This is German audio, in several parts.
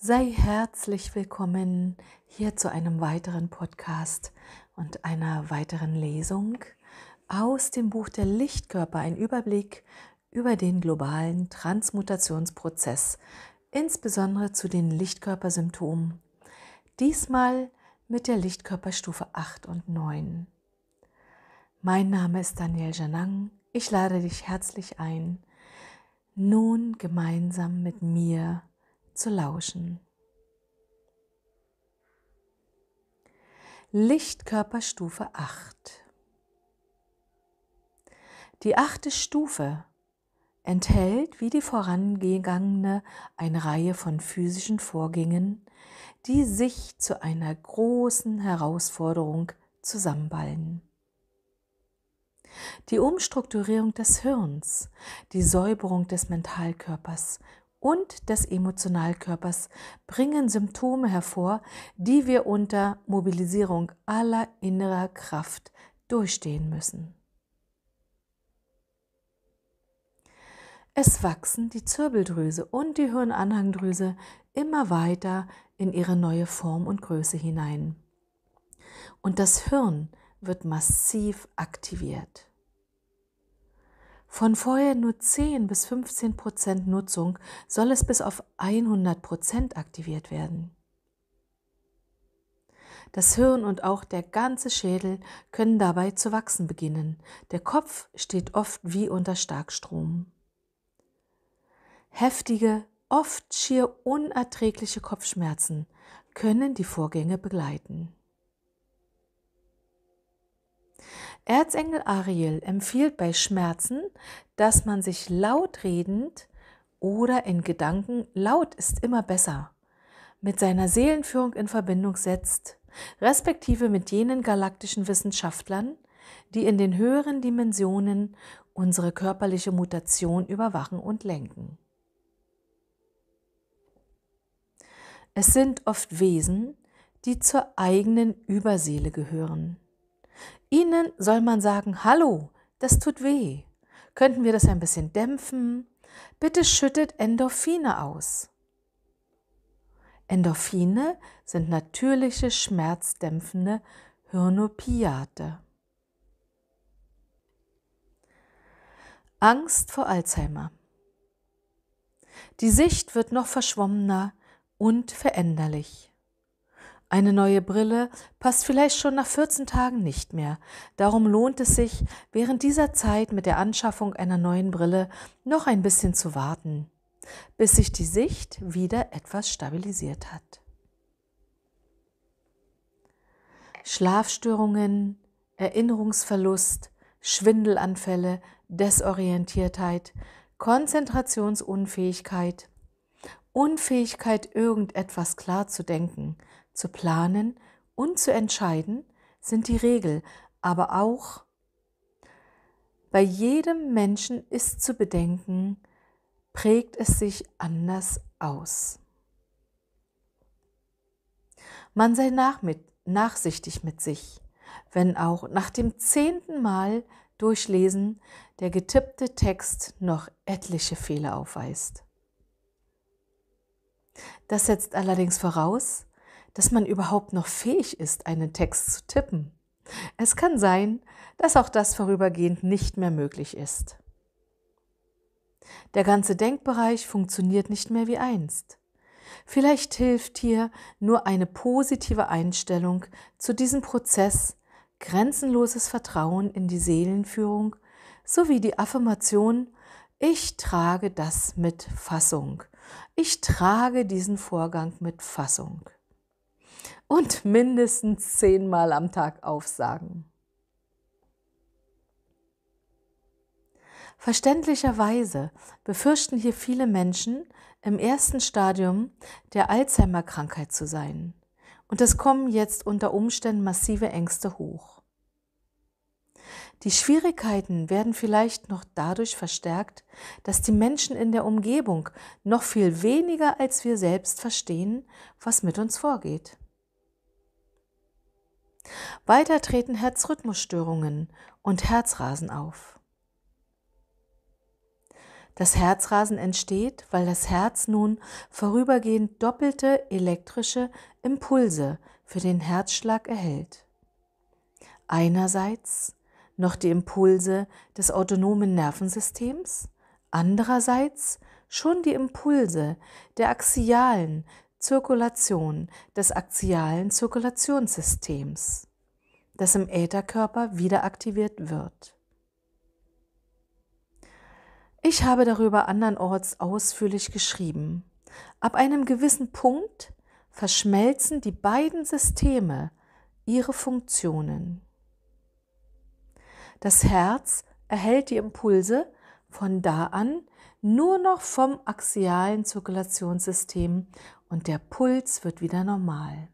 Sei herzlich willkommen hier zu einem weiteren Podcast und einer weiteren Lesung aus dem Buch Der Lichtkörper, ein Überblick über den globalen Transmutationsprozess, insbesondere zu den Lichtkörpersymptomen. Diesmal mit der Lichtkörperstufe 8 und 9. Mein Name ist Daniel Janang. Ich lade dich herzlich ein, nun gemeinsam mit mir zu lauschen. Lichtkörperstufe 8. Die achte Stufe enthält wie die vorangegangene eine Reihe von physischen Vorgängen, die sich zu einer großen Herausforderung zusammenballen. Die Umstrukturierung des Hirns, die Säuberung des Mentalkörpers und des Emotionalkörpers bringen Symptome hervor, die wir unter Mobilisierung aller innerer Kraft durchstehen müssen. Es wachsen die Zirbeldrüse und die Hirnanhangdrüse immer weiter in ihre neue Form und Größe hinein. Und das Hirn wird massiv aktiviert. Von vorher nur 10 bis 15 Prozent Nutzung soll es bis auf 100 Prozent aktiviert werden. Das Hirn und auch der ganze Schädel können dabei zu wachsen beginnen. Der Kopf steht oft wie unter Starkstrom. Heftige, oft schier unerträgliche Kopfschmerzen können die Vorgänge begleiten. Erzengel Ariel empfiehlt bei Schmerzen, dass man sich laut redend oder in Gedanken, laut ist immer besser, mit seiner Seelenführung in Verbindung setzt, respektive mit jenen galaktischen Wissenschaftlern, die in den höheren Dimensionen unsere körperliche Mutation überwachen und lenken. Es sind oft Wesen, die zur eigenen Überseele gehören. Ihnen soll man sagen, hallo, das tut weh. Könnten wir das ein bisschen dämpfen? Bitte schüttet Endorphine aus. Endorphine sind natürliche schmerzdämpfende Hirnopiate. Angst vor Alzheimer. Die Sicht wird noch verschwommener und veränderlich. Eine neue Brille passt vielleicht schon nach 14 Tagen nicht mehr. Darum lohnt es sich, während dieser Zeit mit der Anschaffung einer neuen Brille noch ein bisschen zu warten, bis sich die Sicht wieder etwas stabilisiert hat. Schlafstörungen, Erinnerungsverlust, Schwindelanfälle, Desorientiertheit, Konzentrationsunfähigkeit, Unfähigkeit, irgendetwas klar zu denken, zu planen und zu entscheiden sind die Regel, aber auch bei jedem Menschen ist zu bedenken, prägt es sich anders aus. Man sei nach mit, nachsichtig mit sich, wenn auch nach dem zehnten Mal durchlesen der getippte Text noch etliche Fehler aufweist. Das setzt allerdings voraus, dass man überhaupt noch fähig ist, einen Text zu tippen. Es kann sein, dass auch das vorübergehend nicht mehr möglich ist. Der ganze Denkbereich funktioniert nicht mehr wie einst. Vielleicht hilft hier nur eine positive Einstellung zu diesem Prozess, grenzenloses Vertrauen in die Seelenführung sowie die Affirmation, ich trage das mit Fassung. Ich trage diesen Vorgang mit Fassung und mindestens zehnmal am Tag aufsagen. Verständlicherweise befürchten hier viele Menschen, im ersten Stadium der Alzheimer-Krankheit zu sein. Und es kommen jetzt unter Umständen massive Ängste hoch. Die Schwierigkeiten werden vielleicht noch dadurch verstärkt, dass die Menschen in der Umgebung noch viel weniger als wir selbst verstehen, was mit uns vorgeht. Weiter treten Herzrhythmusstörungen und Herzrasen auf. Das Herzrasen entsteht, weil das Herz nun vorübergehend doppelte elektrische Impulse für den Herzschlag erhält. Einerseits noch die Impulse des autonomen Nervensystems, andererseits schon die Impulse der axialen Zirkulation des axialen Zirkulationssystems, das im Ätherkörper wieder aktiviert wird. Ich habe darüber andernorts ausführlich geschrieben. Ab einem gewissen Punkt verschmelzen die beiden Systeme ihre Funktionen. Das Herz erhält die Impulse von da an nur noch vom axialen Zirkulationssystem und der Puls wird wieder normal.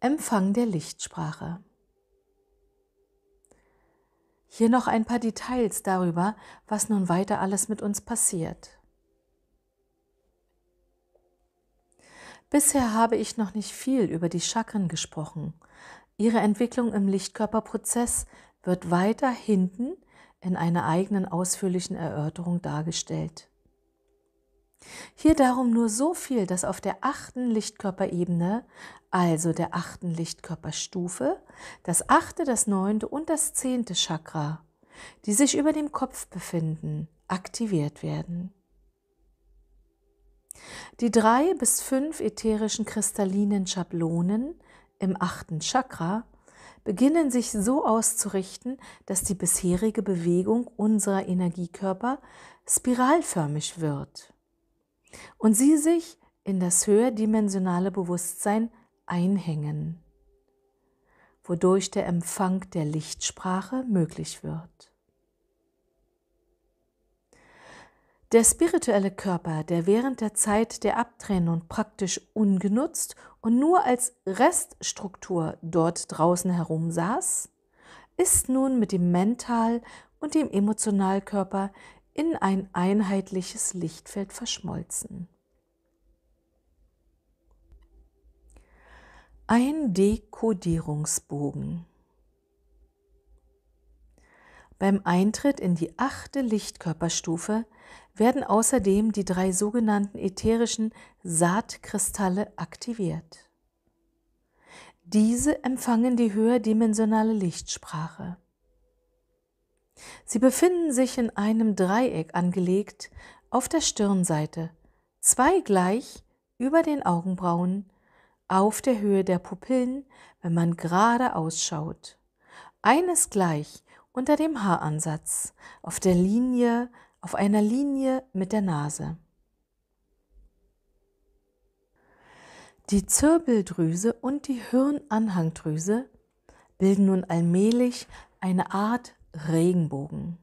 Empfang der Lichtsprache. Hier noch ein paar Details darüber, was nun weiter alles mit uns passiert. Bisher habe ich noch nicht viel über die Chakren gesprochen. Ihre Entwicklung im Lichtkörperprozess wird weiter hinten in einer eigenen ausführlichen Erörterung dargestellt. Hier darum nur so viel, dass auf der achten Lichtkörperebene, also der achten Lichtkörperstufe, das achte, das neunte und das zehnte Chakra, die sich über dem Kopf befinden, aktiviert werden. Die drei bis fünf ätherischen kristallinen Schablonen im achten Chakra beginnen sich so auszurichten, dass die bisherige Bewegung unserer Energiekörper spiralförmig wird und sie sich in das höherdimensionale Bewusstsein einhängen, wodurch der Empfang der Lichtsprache möglich wird. Der spirituelle Körper, der während der Zeit der Abtrennung praktisch ungenutzt und nur als Reststruktur dort draußen herumsaß, ist nun mit dem Mental- und dem Emotionalkörper in ein einheitliches Lichtfeld verschmolzen. Ein Dekodierungsbogen. Beim Eintritt in die achte Lichtkörperstufe werden außerdem die drei sogenannten ätherischen Saatkristalle aktiviert. Diese empfangen die höherdimensionale Lichtsprache. Sie befinden sich in einem Dreieck angelegt auf der Stirnseite, zwei gleich über den Augenbrauen, auf der Höhe der Pupillen, wenn man gerade ausschaut. Eines gleich unter dem Haaransatz, auf der Linie, auf einer Linie mit der Nase. Die Zirbeldrüse und die Hirnanhangdrüse bilden nun allmählich eine Art Regenbogen.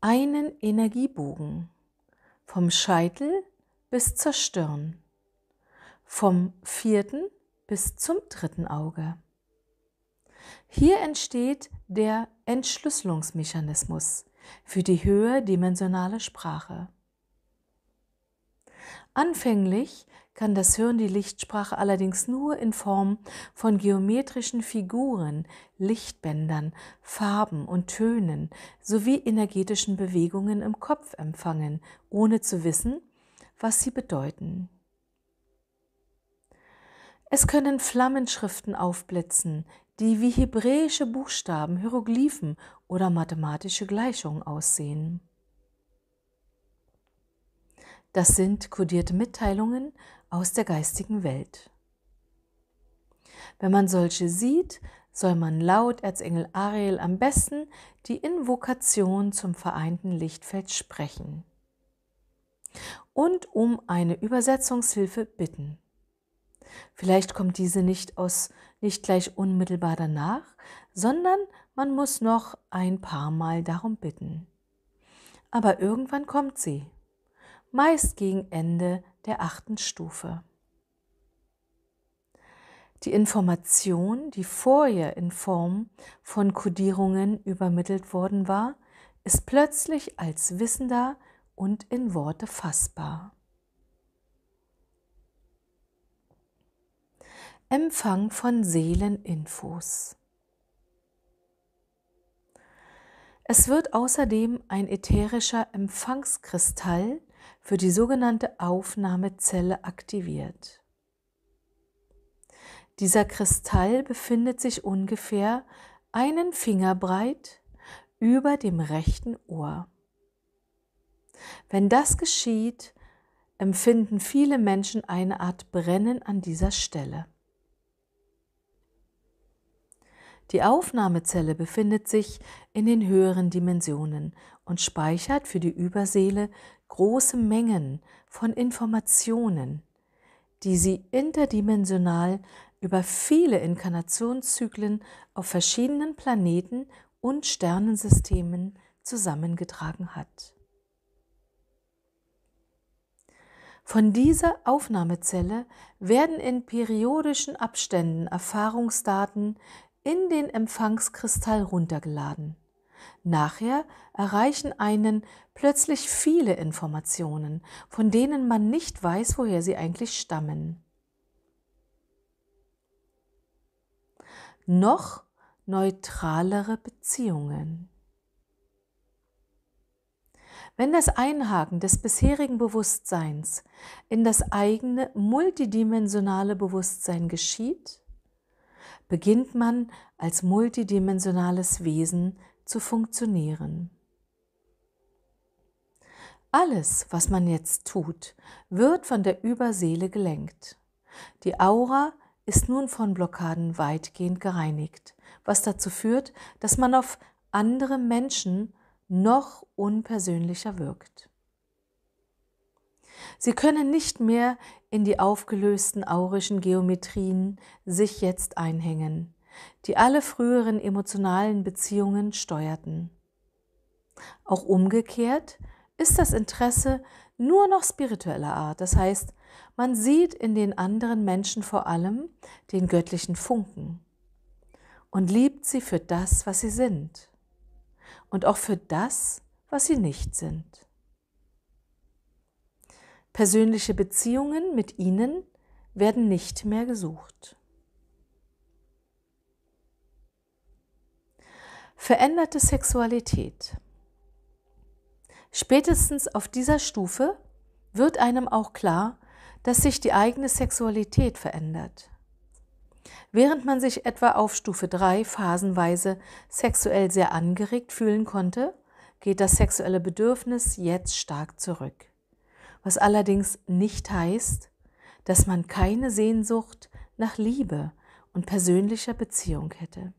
Einen Energiebogen vom Scheitel bis zur Stirn, vom vierten bis zum dritten Auge. Hier entsteht der Entschlüsselungsmechanismus für die höherdimensionale Sprache. Anfänglich kann das Hirn die Lichtsprache allerdings nur in Form von geometrischen Figuren, Lichtbändern, Farben und Tönen sowie energetischen Bewegungen im Kopf empfangen, ohne zu wissen, was sie bedeuten. Es können Flammenschriften aufblitzen, die wie hebräische Buchstaben, Hieroglyphen oder mathematische Gleichungen aussehen. Das sind kodierte Mitteilungen aus der geistigen Welt. Wenn man solche sieht, soll man laut Erzengel Ariel am besten die Invokation zum vereinten Lichtfeld sprechen und um eine Übersetzungshilfe bitten. Vielleicht kommt diese nicht aus nicht gleich unmittelbar danach, sondern man muss noch ein paar Mal darum bitten. Aber irgendwann kommt sie, meist gegen Ende der achten Stufe. Die Information, die vorher in Form von Kodierungen übermittelt worden war, ist plötzlich als wissender und in Worte fassbar. Empfang von Seeleninfos. Es wird außerdem ein ätherischer Empfangskristall für die sogenannte Aufnahmezelle aktiviert. Dieser Kristall befindet sich ungefähr einen Finger breit über dem rechten Ohr. Wenn das geschieht, empfinden viele Menschen eine Art Brennen an dieser Stelle. Die Aufnahmezelle befindet sich in den höheren Dimensionen und speichert für die Überseele große Mengen von Informationen, die sie interdimensional über viele Inkarnationszyklen auf verschiedenen Planeten und Sternensystemen zusammengetragen hat. Von dieser Aufnahmezelle werden in periodischen Abständen Erfahrungsdaten in den Empfangskristall runtergeladen Nachher erreichen einen plötzlich viele Informationen, von denen man nicht weiß, woher sie eigentlich stammen. Noch neutralere Beziehungen. Wenn das Einhaken des bisherigen Bewusstseins in das eigene multidimensionale Bewusstsein geschieht, beginnt man als multidimensionales Wesen zu funktionieren. Alles, was man jetzt tut, wird von der Überseele gelenkt. Die Aura ist nun von Blockaden weitgehend gereinigt, was dazu führt, dass man auf andere Menschen noch unpersönlicher wirkt. Sie können nicht mehr in die aufgelösten aurischen Geometrien sich jetzt einhängen, die alle früheren emotionalen Beziehungen steuerten. Auch umgekehrt ist das Interesse nur noch spiritueller Art, das heißt, man sieht in den anderen Menschen vor allem den göttlichen Funken und liebt sie für das, was sie sind und auch für das, was sie nicht sind. Persönliche Beziehungen mit ihnen werden nicht mehr gesucht. Veränderte Sexualität. Spätestens auf dieser Stufe wird einem auch klar, dass sich die eigene Sexualität verändert. Während man sich etwa auf Stufe 3 phasenweise sexuell sehr angeregt fühlen konnte, geht das sexuelle Bedürfnis jetzt stark zurück. Was allerdings nicht heißt, dass man keine Sehnsucht nach Liebe und persönlicher Beziehung hätte.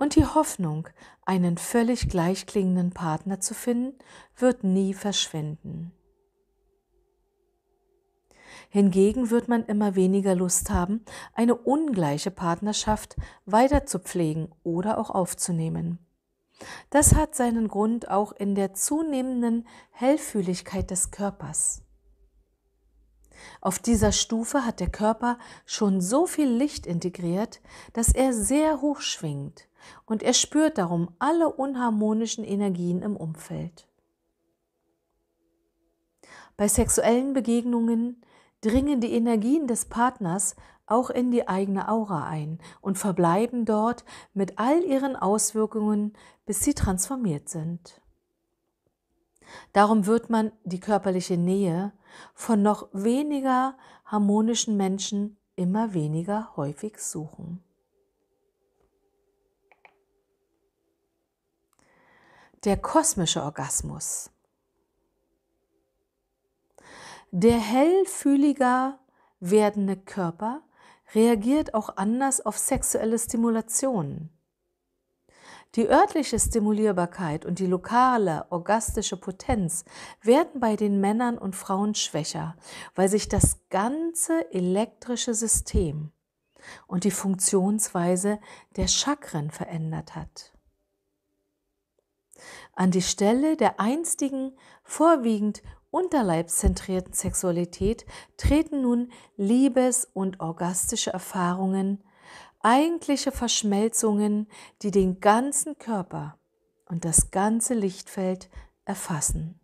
Und die Hoffnung, einen völlig gleichklingenden Partner zu finden, wird nie verschwinden. Hingegen wird man immer weniger Lust haben, eine ungleiche Partnerschaft weiter zu pflegen oder auch aufzunehmen. Das hat seinen Grund auch in der zunehmenden Hellfühligkeit des Körpers. Auf dieser Stufe hat der Körper schon so viel Licht integriert, dass er sehr hoch schwingt und er spürt darum alle unharmonischen Energien im Umfeld. Bei sexuellen Begegnungen dringen die Energien des Partners auch in die eigene Aura ein und verbleiben dort mit all ihren Auswirkungen, bis sie transformiert sind. Darum wird man die körperliche Nähe von noch weniger harmonischen Menschen immer weniger häufig suchen. der kosmische Orgasmus. Der hellfühliger werdende Körper reagiert auch anders auf sexuelle Stimulationen. Die örtliche Stimulierbarkeit und die lokale orgastische Potenz werden bei den Männern und Frauen schwächer, weil sich das ganze elektrische System und die Funktionsweise der Chakren verändert hat an die Stelle der einstigen vorwiegend unterleibszentrierten Sexualität treten nun Liebes- und orgastische Erfahrungen, eigentliche Verschmelzungen, die den ganzen Körper und das ganze Lichtfeld erfassen.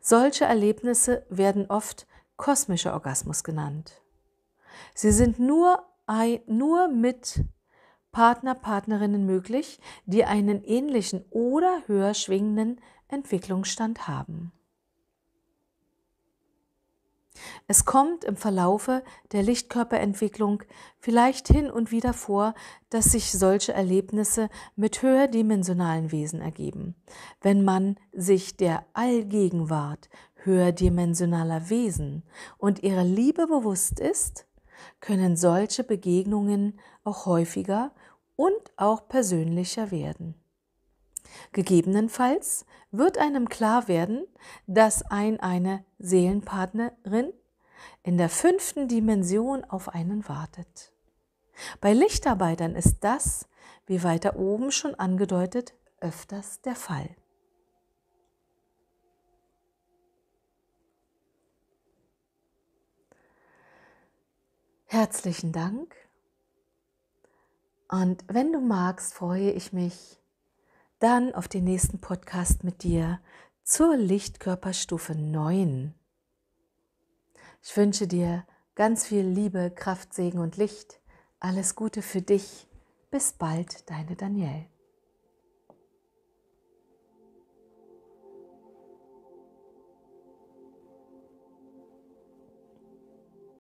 Solche Erlebnisse werden oft kosmischer Orgasmus genannt. Sie sind nur, nur mit Partner, Partnerinnen möglich, die einen ähnlichen oder höher schwingenden Entwicklungsstand haben. Es kommt im Verlaufe der Lichtkörperentwicklung vielleicht hin und wieder vor, dass sich solche Erlebnisse mit höherdimensionalen Wesen ergeben, wenn man sich der Allgegenwart höherdimensionaler Wesen und ihrer Liebe bewusst ist können solche Begegnungen auch häufiger und auch persönlicher werden. Gegebenenfalls wird einem klar werden, dass ein eine Seelenpartnerin in der fünften Dimension auf einen wartet. Bei Lichtarbeitern ist das, wie weiter oben schon angedeutet, öfters der Fall. Herzlichen Dank. Und wenn du magst, freue ich mich dann auf den nächsten Podcast mit dir zur Lichtkörperstufe 9. Ich wünsche dir ganz viel Liebe, Kraft, Segen und Licht. Alles Gute für dich. Bis bald, deine Danielle.